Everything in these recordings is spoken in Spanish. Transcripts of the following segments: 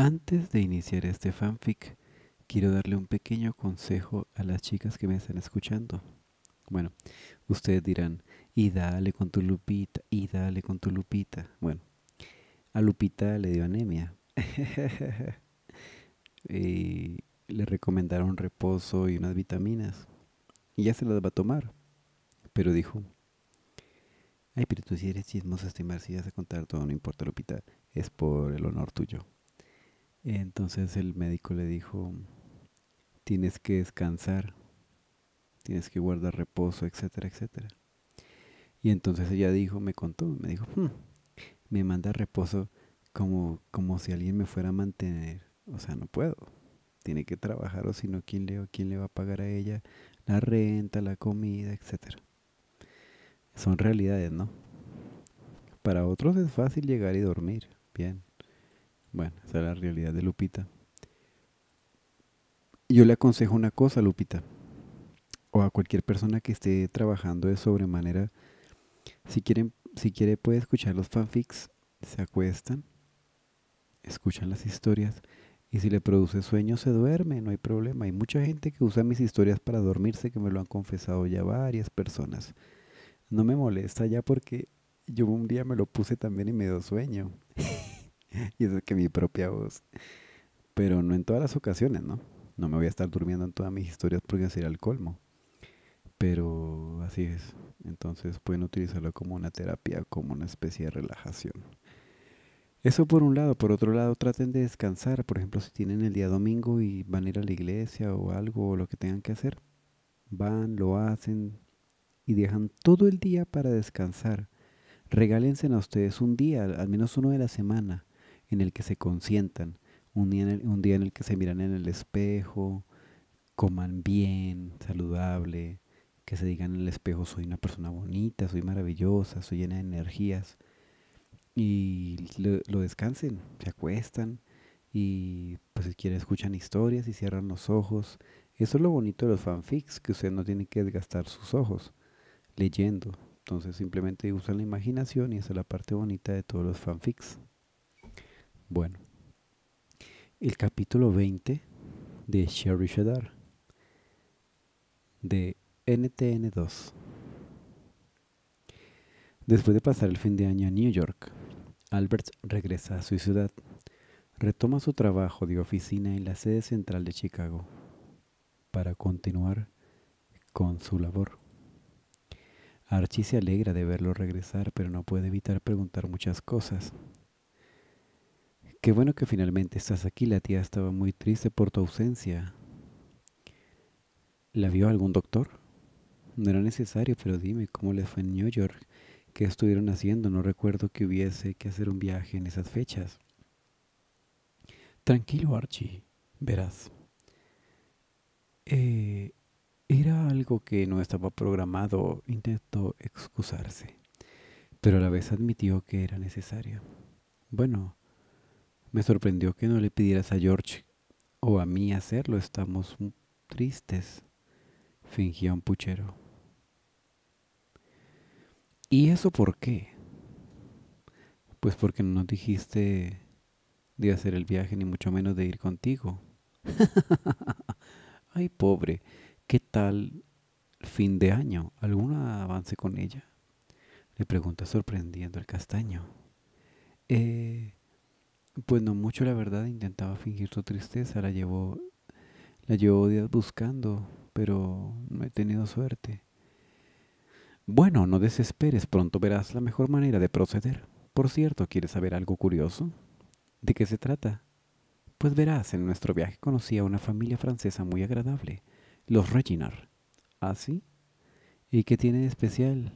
Antes de iniciar este fanfic, quiero darle un pequeño consejo a las chicas que me están escuchando. Bueno, ustedes dirán, y dale con tu lupita, y dale con tu lupita. Bueno, a Lupita le dio anemia. y eh, le recomendaron reposo y unas vitaminas. Y ya se las va a tomar. Pero dijo, ay, pero tú si sí eres chismosa, estimar, si vas a contar todo, no importa, Lupita, es por el honor tuyo. Entonces el médico le dijo, tienes que descansar, tienes que guardar reposo, etcétera, etcétera. Y entonces ella dijo, me contó, me dijo, hmm, me manda reposo como, como si alguien me fuera a mantener. O sea, no puedo. Tiene que trabajar o si no, ¿quién le, ¿quién le va a pagar a ella la renta, la comida, etcétera? Son realidades, ¿no? Para otros es fácil llegar y dormir, bien. Bueno, esa es la realidad de Lupita. Yo le aconsejo una cosa, Lupita, o a cualquier persona que esté trabajando de sobremanera, si, quieren, si quiere puede escuchar los fanfics, se acuestan, escuchan las historias y si le produce sueño se duerme, no hay problema. Hay mucha gente que usa mis historias para dormirse, que me lo han confesado ya varias personas. No me molesta ya porque yo un día me lo puse también y me dio sueño. y eso es que mi propia voz. Pero no en todas las ocasiones, ¿no? No me voy a estar durmiendo en todas mis historias porque sería el colmo. Pero así es. Entonces pueden utilizarlo como una terapia, como una especie de relajación. Eso por un lado. Por otro lado, traten de descansar. Por ejemplo, si tienen el día domingo y van a ir a la iglesia o algo o lo que tengan que hacer, van, lo hacen y dejan todo el día para descansar. Regálense a ustedes un día, al menos uno de la semana, en el que se consientan, un día en el, que se miran en el espejo, coman bien, saludable, que se digan en el espejo, soy una persona bonita, soy maravillosa, soy llena de energías, y lo, descansen, se acuestan y pues si quieren escuchan historias y cierran los ojos. Eso es lo bonito de los fanfics, que usted no tiene que desgastar sus ojos leyendo. Entonces simplemente usan la imaginación y esa es la parte bonita de todos los fanfics. Bueno, el capítulo 20 de Sherry Shadar de NTN2. Después de pasar el fin de año en New York, Albert regresa a su ciudad. Retoma su trabajo de oficina en la sede central de Chicago para continuar con su labor. Archie se alegra de verlo regresar, pero no puede evitar preguntar muchas cosas. Qué bueno que finalmente estás aquí. La tía estaba muy triste por tu ausencia. ¿La vio algún doctor? No era necesario, pero dime, ¿cómo les fue en New York? ¿Qué estuvieron haciendo? No recuerdo que hubiese que hacer un viaje en esas fechas. Tranquilo, Archie. Verás. Eh, era algo que no estaba programado. Intentó excusarse, pero a la vez admitió que era necesario. Bueno, me sorprendió que no le pidieras a George o a mí hacerlo. Estamos tristes, fingía un puchero. ¿Y eso por qué? Pues porque no nos dijiste de hacer el viaje, ni mucho menos de ir contigo. Ay, pobre, ¿qué tal fin de año? ¿Algún avance con ella? Le pregunta sorprendiendo el castaño. Eh, pues no mucho, la verdad, intentaba fingir su tristeza, la llevó la llevo días buscando, pero no he tenido suerte. Bueno, no desesperes, pronto verás la mejor manera de proceder. Por cierto, ¿quieres saber algo curioso? ¿De qué se trata? Pues verás, en nuestro viaje conocí a una familia francesa muy agradable, los Reginard. ¿Ah, sí? ¿Y qué tiene de especial?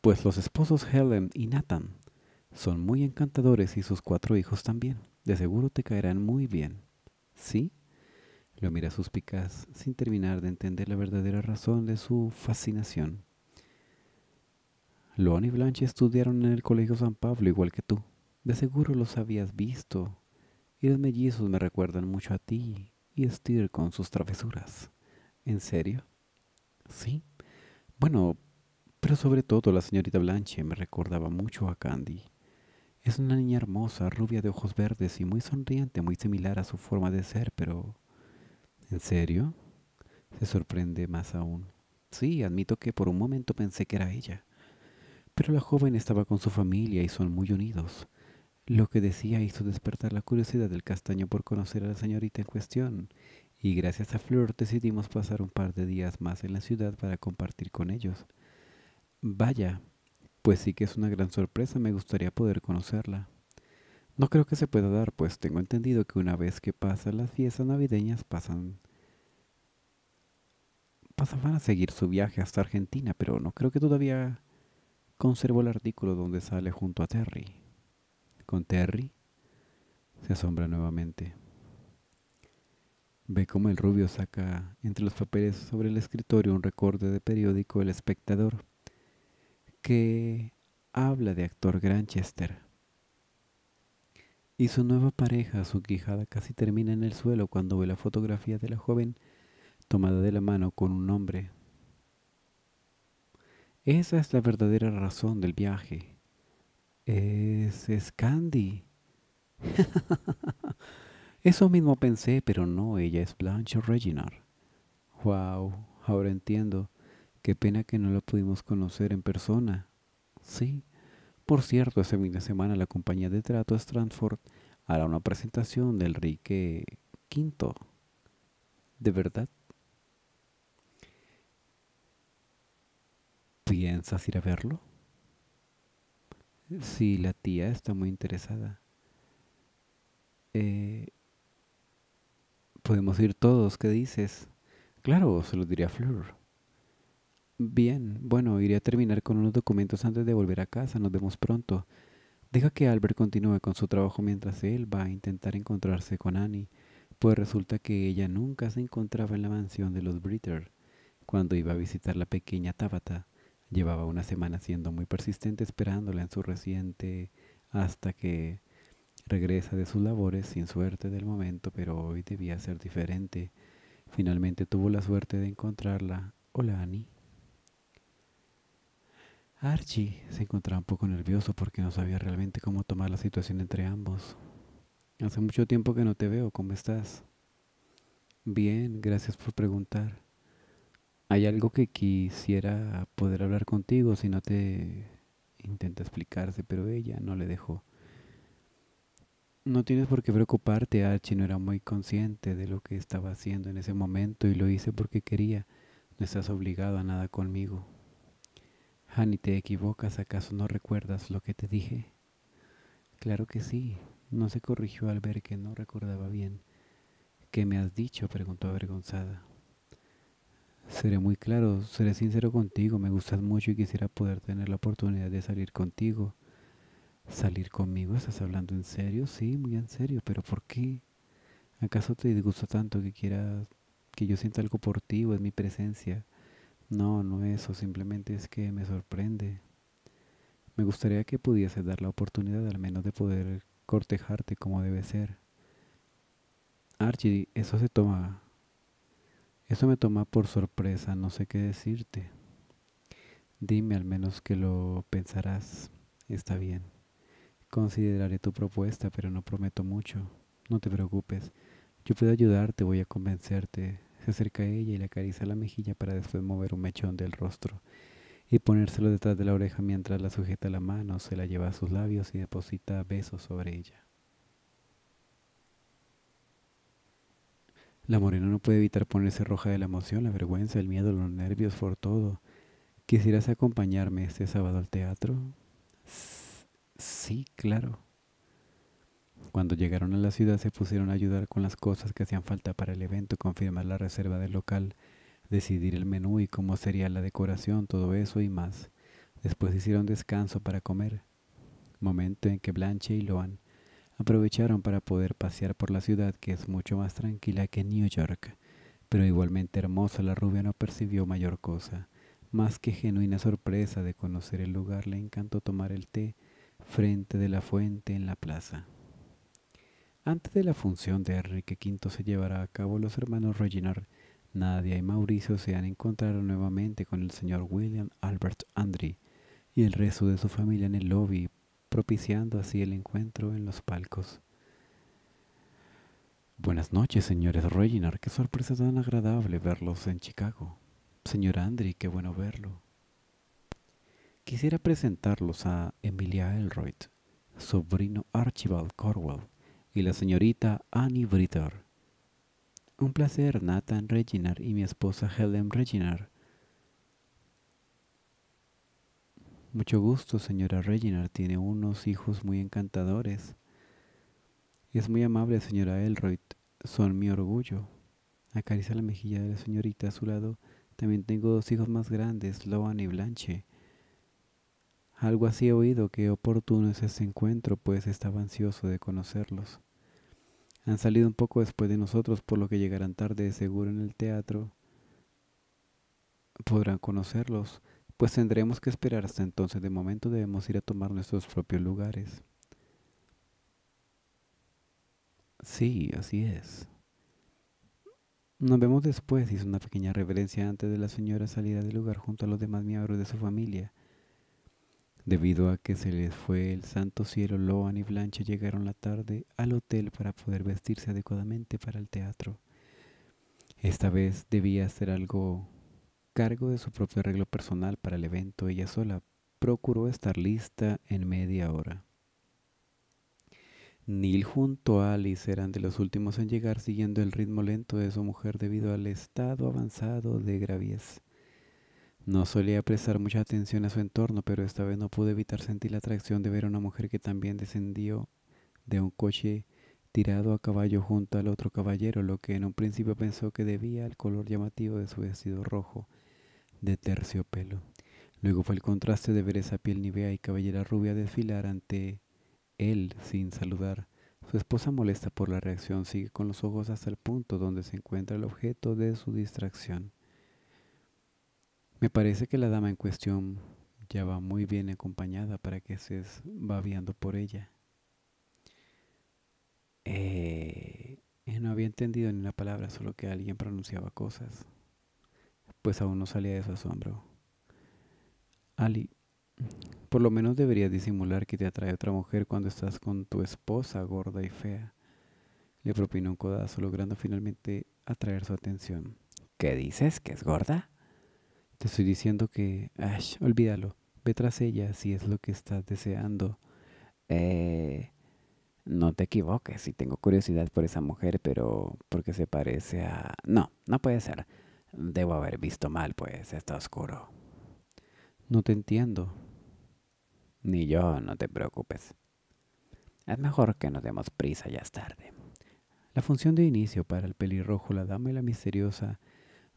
Pues los esposos Helen y Nathan son muy encantadores y sus cuatro hijos también. De seguro te caerán muy bien. ¿Sí? Lo mira suspicaz, sin terminar de entender la verdadera razón de su fascinación. Loan y Blanche estudiaron en el Colegio San Pablo igual que tú. De seguro los habías visto. Y los mellizos me recuerdan mucho a ti y Stir con sus travesuras. ¿En serio? Sí. Bueno, pero sobre todo la señorita Blanche me recordaba mucho a Candy. Es una niña hermosa, rubia de ojos verdes y muy sonriente, muy similar a su forma de ser, pero... ¿En serio? Se sorprende más aún. Sí, admito que por un momento pensé que era ella. Pero la joven estaba con su familia y son muy unidos. Lo que decía hizo despertar la curiosidad del castaño por conocer a la señorita en cuestión, y gracias a Flor decidimos pasar un par de días más en la ciudad para compartir con ellos. Vaya, pues sí que es una gran sorpresa, me gustaría poder conocerla. No creo que se pueda dar, pues tengo entendido que una vez que pasan las fiestas navideñas pasan van a seguir su viaje hasta Argentina, pero no creo que todavía conservo el artículo donde sale junto a Terry. Con Terry se asombra nuevamente. Ve cómo el rubio saca entre los papeles sobre el escritorio un recorte de periódico El Espectador que habla de actor Granchester. Y su nueva pareja, su quijada, casi termina en el suelo cuando ve la fotografía de la joven tomada de la mano con un hombre. Esa es la verdadera razón del viaje. Es, es Candy. Eso mismo pensé, pero no, ella es Blanche Reginald. Wow, ahora entiendo. Qué pena que no la pudimos conocer en persona. Sí. Por cierto, ese fin de semana la compañía de trato Strandford hará una presentación del Enrique V. ¿De verdad? ¿Piensas ir a verlo? Sí, la tía está muy interesada. Eh, podemos ir todos, ¿qué dices? Claro, se lo diré a Fleur. Bien, bueno, iré a terminar con unos documentos antes de volver a casa. Nos vemos pronto. Deja que Albert continúe con su trabajo mientras él va a intentar encontrarse con Annie, pues resulta que ella nunca se encontraba en la mansión de los Britter. Cuando iba a visitar la pequeña Tabata, llevaba una semana siendo muy persistente esperándola en su reciente hasta que regresa de sus labores sin suerte del momento, pero hoy debía ser diferente. Finalmente tuvo la suerte de encontrarla. Hola, Annie. Archie se encontraba un poco nervioso porque no sabía realmente cómo tomar la situación entre ambos. Hace mucho tiempo que no te veo, ¿cómo estás? Bien, gracias por preguntar. Hay algo que quisiera poder hablar contigo si no te intenta explicarse, pero ella no le dejó. No tienes por qué preocuparte, Archie no era muy consciente de lo que estaba haciendo en ese momento y lo hice porque quería. No estás obligado a nada conmigo. Hani, ah, ¿te equivocas? ¿Acaso no recuerdas lo que te dije? Claro que sí. No se corrigió al ver que no recordaba bien. ¿Qué me has dicho? preguntó avergonzada. Seré muy claro, seré sincero contigo. Me gustas mucho y quisiera poder tener la oportunidad de salir contigo. ¿Salir conmigo? ¿Estás hablando en serio? Sí, muy en serio. ¿Pero por qué? ¿Acaso te disgusta tanto que quieras que yo sienta algo por ti o es mi presencia? No, no eso, simplemente es que me sorprende. Me gustaría que pudiese dar la oportunidad al menos de poder cortejarte como debe ser. Archie, eso se toma. Eso me toma por sorpresa, no sé qué decirte. Dime al menos que lo pensarás. Está bien. Consideraré tu propuesta, pero no prometo mucho. No te preocupes. Yo puedo ayudarte, voy a convencerte. Se acerca a ella y le acaricia la mejilla para después mover un mechón del rostro y ponérselo detrás de la oreja mientras la sujeta la mano, se la lleva a sus labios y deposita besos sobre ella. La morena no puede evitar ponerse roja de la emoción, la vergüenza, el miedo, los nervios, por todo. ¿Quisieras acompañarme este sábado al teatro? sí, claro. Cuando llegaron a la ciudad se pusieron a ayudar con las cosas que hacían falta para el evento, confirmar la reserva del local, decidir el menú y cómo sería la decoración, todo eso y más. Después hicieron descanso para comer, momento en que Blanche y Loan aprovecharon para poder pasear por la ciudad que es mucho más tranquila que New York, pero igualmente hermosa la rubia no percibió mayor cosa, más que genuina sorpresa de conocer el lugar le encantó tomar el té frente de la fuente en la plaza. Antes de la función de Enrique V se llevará a cabo, los hermanos Reginard Nadia y Mauricio se han encontrado nuevamente con el señor William Albert Andre y el resto de su familia en el lobby, propiciando así el encuentro en los palcos. Buenas noches, señores Reginard. Qué sorpresa tan agradable verlos en Chicago. Señor Andry, qué bueno verlo. Quisiera presentarlos a Emilia Elroyd, sobrino Archibald Corwell y la señorita Annie Britter. Un placer, Nathan Reginar y mi esposa Helen Reginar. Mucho gusto, señora Reginar. Tiene unos hijos muy encantadores. Es muy amable, señora Elroyd. Son mi orgullo. Acaricia la mejilla de la señorita a su lado. También tengo dos hijos más grandes, Loan y Blanche. Algo así he oído, que oportuno es ese encuentro, pues estaba ansioso de conocerlos. Han salido un poco después de nosotros, por lo que llegarán tarde seguro en el teatro. Podrán conocerlos, pues tendremos que esperar hasta entonces. De momento debemos ir a tomar nuestros propios lugares. Sí, así es. Nos vemos después, hizo una pequeña reverencia antes de la señora salida del lugar junto a los demás miembros de su familia. Debido a que se les fue el santo cielo, Loan y Blanche llegaron la tarde al hotel para poder vestirse adecuadamente para el teatro. Esta vez debía hacer algo cargo de su propio arreglo personal para el evento ella sola. Procuró estar lista en media hora. Neil junto a Alice eran de los últimos en llegar siguiendo el ritmo lento de su mujer debido al estado avanzado de gravidez. No solía prestar mucha atención a su entorno, pero esta vez no pude evitar sentir la atracción de ver a una mujer que también descendió de un coche tirado a caballo junto al otro caballero, lo que en un principio pensó que debía al color llamativo de su vestido rojo de terciopelo. Luego fue el contraste de ver esa piel nivea y cabellera rubia desfilar ante él sin saludar. Su esposa molesta por la reacción sigue con los ojos hasta el punto donde se encuentra el objeto de su distracción. Me parece que la dama en cuestión ya va muy bien acompañada para que se va viendo por ella. Eh, eh, no había entendido ni una palabra, solo que alguien pronunciaba cosas, pues aún no salía de su asombro. Ali, por lo menos deberías disimular que te atrae otra mujer cuando estás con tu esposa gorda y fea. Le propinó un codazo, logrando finalmente atraer su atención. ¿Qué dices? ¿Que es gorda? Te estoy diciendo que, olvídalo, ve tras ella si es lo que estás deseando. Eh, no te equivoques, Y tengo curiosidad por esa mujer, pero porque se parece a... No, no puede ser. Debo haber visto mal, pues está oscuro. No te entiendo. Ni yo, no te preocupes. Es mejor que nos demos prisa, ya es tarde. La función de inicio para el pelirrojo, la dama y la misteriosa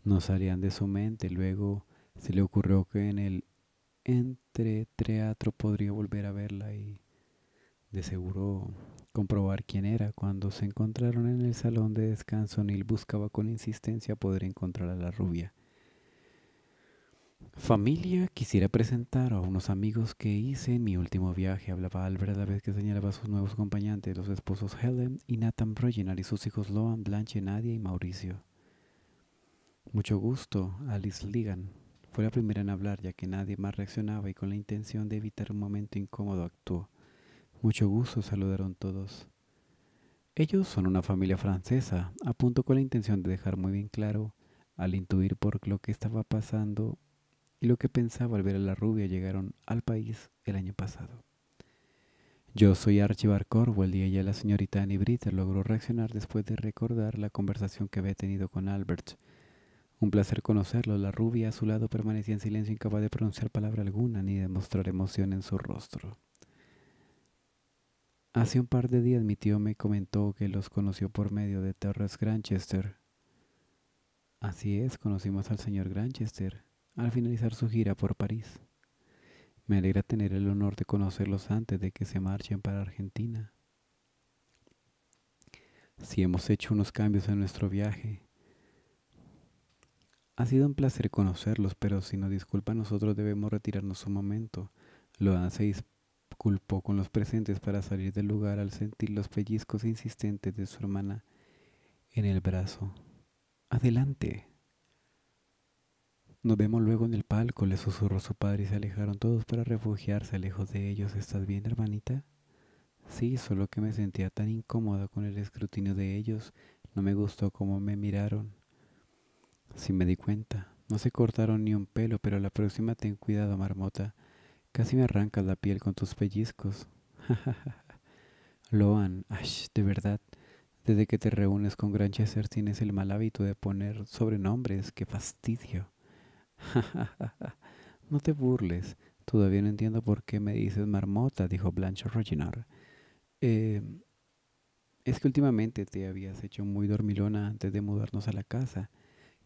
no salían de su mente. Luego se le ocurrió que en el entreteatro podría volver a verla y de seguro comprobar quién era. Cuando se encontraron en el salón de descanso, Neil buscaba con insistencia poder encontrar a la rubia. Familia, quisiera presentar a unos amigos que hice en mi último viaje. Hablaba Albert a la vez que señalaba a sus nuevos acompañantes, los esposos Helen y Nathan Brogenar y sus hijos Loan, Blanche, Nadia y Mauricio. Mucho gusto, Alice Ligan, fue la primera en hablar, ya que nadie más reaccionaba y con la intención de evitar un momento incómodo actuó. Mucho gusto saludaron todos. Ellos son una familia francesa, apuntó con la intención de dejar muy bien claro, al intuir por lo que estaba pasando y lo que pensaba al ver a la rubia, llegaron al país el año pasado. Yo soy Archibar Corwell y ella, la señorita Annie Britter, logró reaccionar después de recordar la conversación que había tenido con Albert, un placer conocerlo. La rubia a su lado permanecía en silencio, incapaz de pronunciar palabra alguna ni de mostrar emoción en su rostro. Hace un par de días mi tío me comentó que los conoció por medio de Torres Granchester. Así es, conocimos al señor Granchester al finalizar su gira por París. Me alegra tener el honor de conocerlos antes de que se marchen para Argentina. Si hemos hecho unos cambios en nuestro viaje, ha sido un placer conocerlos, pero si nos disculpa, nosotros debemos retirarnos un momento. Loan se disculpó con los presentes para salir del lugar al sentir los pellizcos insistentes de su hermana en el brazo. Adelante. Nos vemos luego en el palco, le susurró su padre y se alejaron todos para refugiarse lejos de ellos. ¿Estás bien, hermanita? Sí, solo que me sentía tan incómoda con el escrutinio de ellos. No me gustó cómo me miraron. Si me di cuenta, no se cortaron ni un pelo, pero la próxima ten cuidado, marmota. Casi me arrancas la piel con tus pellizcos. Loan, ash, de verdad, desde que te reúnes con Gran Granchester tienes el mal hábito de poner sobrenombres, qué fastidio. no te burles, todavía no entiendo por qué me dices marmota, dijo Blancho Roginor. Em, es que últimamente te habías hecho muy dormilona antes de mudarnos a la casa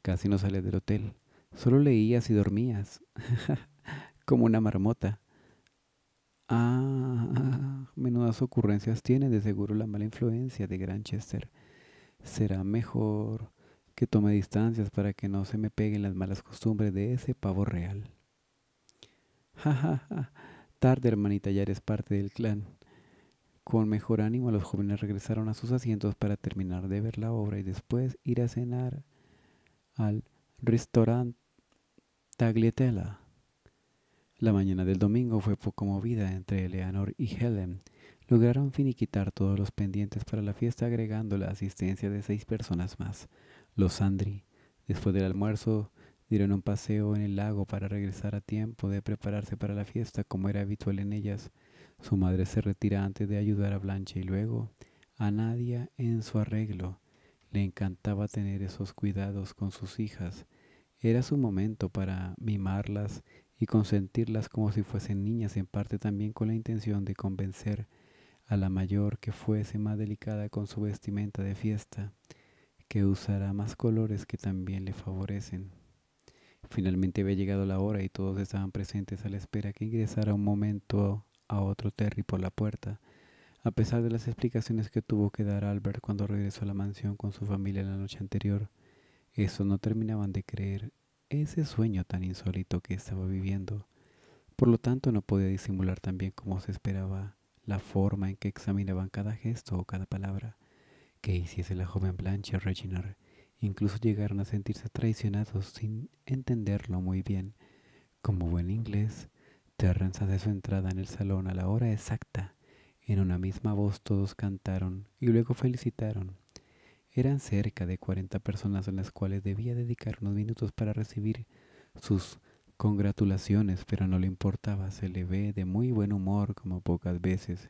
Casi no sales del hotel. Solo leías y dormías. Como una marmota. Ah, menudas ocurrencias tiene de seguro la mala influencia de Granchester. Será mejor que tome distancias para que no se me peguen las malas costumbres de ese pavo real. Ja, ja, ja. Tarde, hermanita, ya eres parte del clan. Con mejor ánimo los jóvenes regresaron a sus asientos para terminar de ver la obra y después ir a cenar al restaurante Tagliatella. La mañana del domingo fue poco movida entre Eleanor y Helen. Lograron finiquitar todos los pendientes para la fiesta agregando la asistencia de seis personas más. Los Andri, después del almuerzo, dieron un paseo en el lago para regresar a tiempo de prepararse para la fiesta como era habitual en ellas. Su madre se retira antes de ayudar a Blanche y luego a Nadia en su arreglo. Le encantaba tener esos cuidados con sus hijas. Era su momento para mimarlas y consentirlas como si fuesen niñas, en parte también con la intención de convencer a la mayor que fuese más delicada con su vestimenta de fiesta, que usará más colores que también le favorecen. Finalmente había llegado la hora y todos estaban presentes a la espera que ingresara un momento a otro Terry por la puerta. A pesar de las explicaciones que tuvo que dar Albert cuando regresó a la mansión con su familia la noche anterior, eso no terminaban de creer ese sueño tan insólito que estaba viviendo. Por lo tanto, no podía disimular tan bien como se esperaba la forma en que examinaban cada gesto o cada palabra que hiciese la joven Blanche Reginald. Incluso llegaron a sentirse traicionados sin entenderlo muy bien. Como buen inglés, Terrence hace su entrada en el salón a la hora exacta en una misma voz todos cantaron y luego felicitaron. Eran cerca de 40 personas a las cuales debía dedicar unos minutos para recibir sus congratulaciones, pero no le importaba, se le ve de muy buen humor como pocas veces,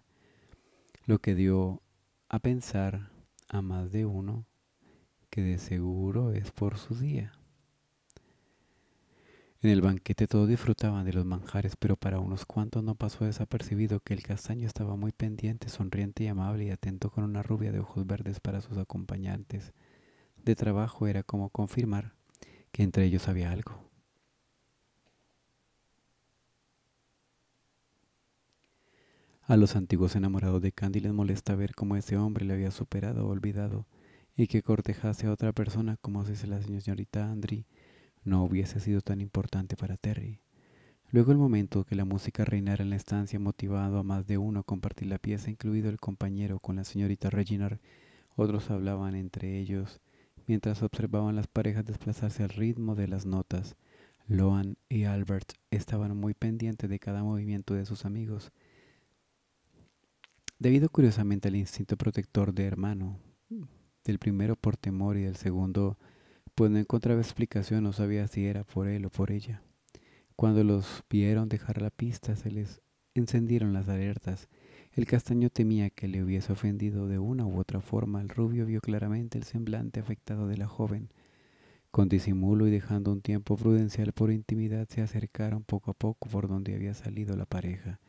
lo que dio a pensar a más de uno que de seguro es por su día. En el banquete todos disfrutaban de los manjares, pero para unos cuantos no pasó desapercibido que el castaño estaba muy pendiente, sonriente y amable y atento con una rubia de ojos verdes para sus acompañantes. De trabajo era como confirmar que entre ellos había algo. A los antiguos enamorados de Candy les molesta ver cómo ese hombre le había superado o olvidado y que cortejase a otra persona como dice la señorita Andri no hubiese sido tan importante para Terry. Luego el momento que la música reinara en la estancia motivado a más de uno a compartir la pieza, incluido el compañero con la señorita Reginald, otros hablaban entre ellos mientras observaban las parejas desplazarse al ritmo de las notas. Loan y Albert estaban muy pendientes de cada movimiento de sus amigos, debido curiosamente al instinto protector de hermano, del primero por temor y del segundo pues no encontraba explicación, no sabía si era por él o por ella. Cuando los vieron dejar la pista, se les encendieron las alertas. El castaño temía que le hubiese ofendido de una u otra forma. El rubio vio claramente el semblante afectado de la joven. Con disimulo y dejando un tiempo prudencial por intimidad, se acercaron poco a poco por donde había salido la pareja,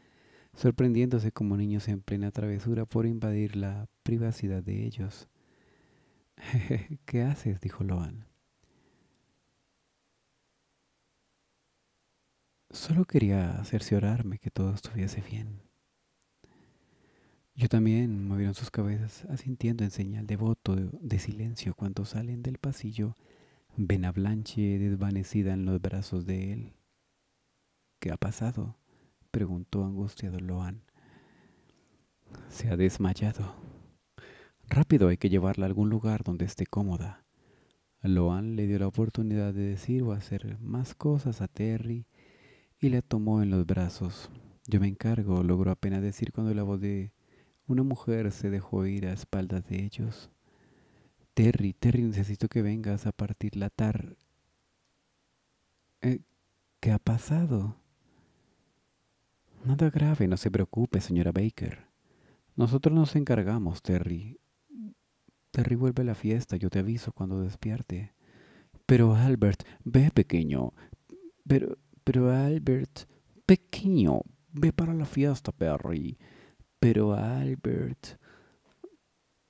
sorprendiéndose como niños en plena travesura por invadir la privacidad de ellos. ¿Qué haces? dijo Loan. Solo quería orarme que todo estuviese bien. Yo también movieron sus cabezas, asintiendo en señal de voto de silencio cuando salen del pasillo, ven a Blanche desvanecida en los brazos de él. ¿Qué ha pasado? preguntó angustiado Loan. Se ha desmayado. Rápido hay que llevarla a algún lugar donde esté cómoda. Loan le dio la oportunidad de decir o hacer más cosas a Terry y la tomó en los brazos. Yo me encargo, logró apenas decir cuando la voz de una mujer se dejó ir a espaldas de ellos. Terry, Terry, necesito que vengas a partir la tarde. Eh, ¿Qué ha pasado? Nada grave, no se preocupe, señora Baker. Nosotros nos encargamos, Terry. Terry vuelve a la fiesta, yo te aviso cuando despierte. Pero Albert, ve pequeño. Pero pero Albert, pequeño, ve para la fiesta, Perry. Pero Albert,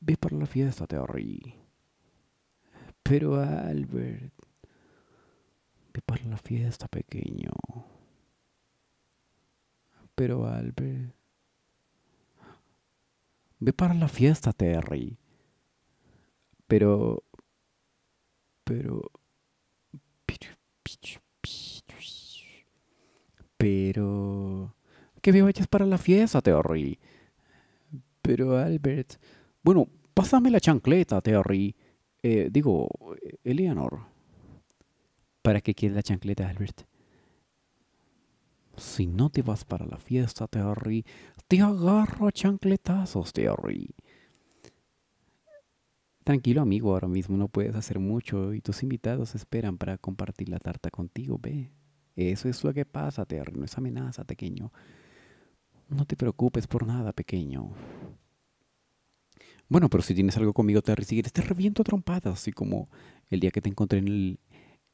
ve para la fiesta, Terry. Pero Albert, ve para la fiesta, pequeño. Pero Albert, ve para la fiesta, Terry. Pero, pero, pero, pero pero... ¿qué me vayas para la fiesta, Terry. Pero Albert... Bueno, pásame la chancleta, Terry. Eh, digo, Eleanor. ¿Para qué quieres la chancleta, Albert? Si no te vas para la fiesta, Terry, te agarro a chancletazos, Terry. Tranquilo, amigo, ahora mismo no puedes hacer mucho y tus invitados esperan para compartir la tarta contigo, ve. Eso es lo que pasa, Terry, no es amenaza, pequeño. No te preocupes por nada, pequeño. Bueno, pero si tienes algo conmigo, Terry, si quieres, te reviento trompada así como el día que te encontré en el.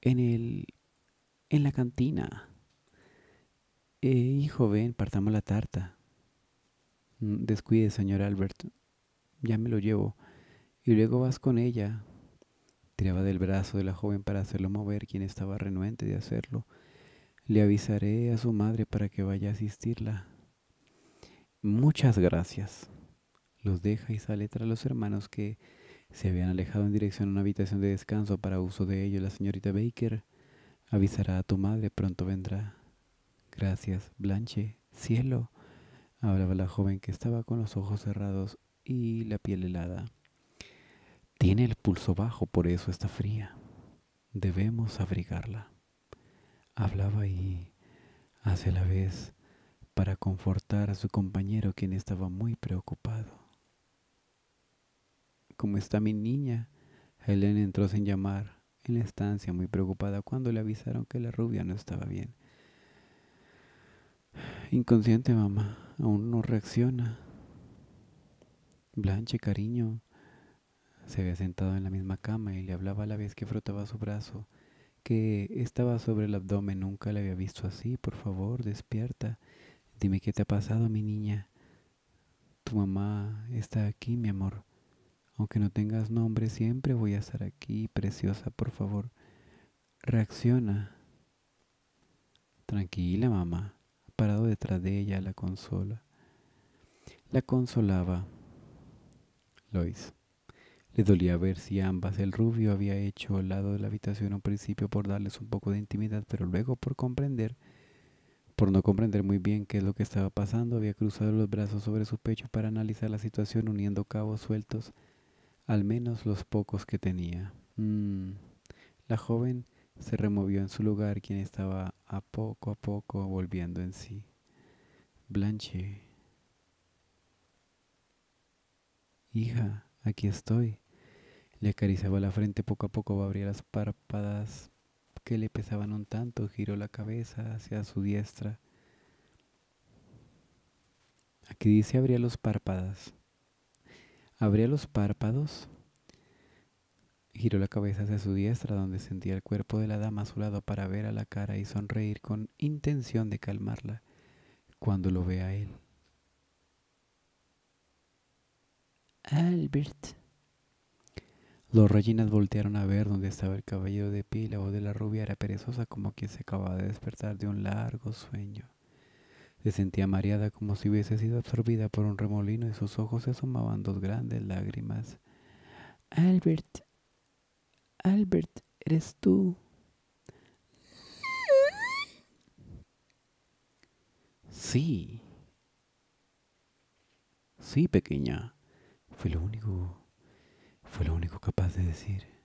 en el. en la cantina. Eh, hijo, ven, partamos la tarta. Mm, descuide, señor Albert. Ya me lo llevo. Y luego vas con ella. Tiraba del brazo de la joven para hacerlo mover, quien estaba renuente de hacerlo. Le avisaré a su madre para que vaya a asistirla. Muchas gracias. Los deja y sale tras los hermanos que se habían alejado en dirección a una habitación de descanso para uso de ellos. La señorita Baker avisará a tu madre, pronto vendrá. Gracias, Blanche. Cielo, hablaba la joven que estaba con los ojos cerrados y la piel helada. Tiene el pulso bajo, por eso está fría. Debemos abrigarla hablaba y hacia la vez para confortar a su compañero quien estaba muy preocupado. ¿Cómo está mi niña? Helen entró sin llamar en la estancia muy preocupada cuando le avisaron que la rubia no estaba bien. Inconsciente, mamá, aún no reacciona. Blanche, cariño, se había sentado en la misma cama y le hablaba a la vez que frotaba su brazo que estaba sobre el abdomen. Nunca la había visto así. Por favor, despierta. Dime qué te ha pasado, mi niña. Tu mamá está aquí, mi amor. Aunque no tengas nombre, siempre voy a estar aquí, preciosa, por favor. Reacciona. Tranquila, mamá. Parado detrás de ella, la consola. La consolaba Lois. Le dolía ver si ambas el rubio había hecho al lado de la habitación un principio por darles un poco de intimidad, pero luego por comprender, por no comprender muy bien qué es lo que estaba pasando, había cruzado los brazos sobre su pecho para analizar la situación uniendo cabos sueltos, al menos los pocos que tenía. Mm. La joven se removió en su lugar, quien estaba a poco a poco volviendo en sí. Blanche. Hija aquí estoy. Le acariciaba la frente, poco a poco abría las párpadas que le pesaban un tanto, giró la cabeza hacia su diestra. Aquí dice abría los párpados. Abría los párpados, giró la cabeza hacia su diestra donde sentía el cuerpo de la dama a su lado para ver a la cara y sonreír con intención de calmarla cuando lo vea él. Albert. Los rollinas voltearon a ver dónde estaba el caballero de pila o de la rubia era perezosa como quien se acababa de despertar de un largo sueño. Se sentía mareada como si hubiese sido absorbida por un remolino y sus ojos se asomaban dos grandes lágrimas. Albert, Albert, eres tú. Sí. Sí, pequeña. Fue lo único, fue lo único capaz de decir.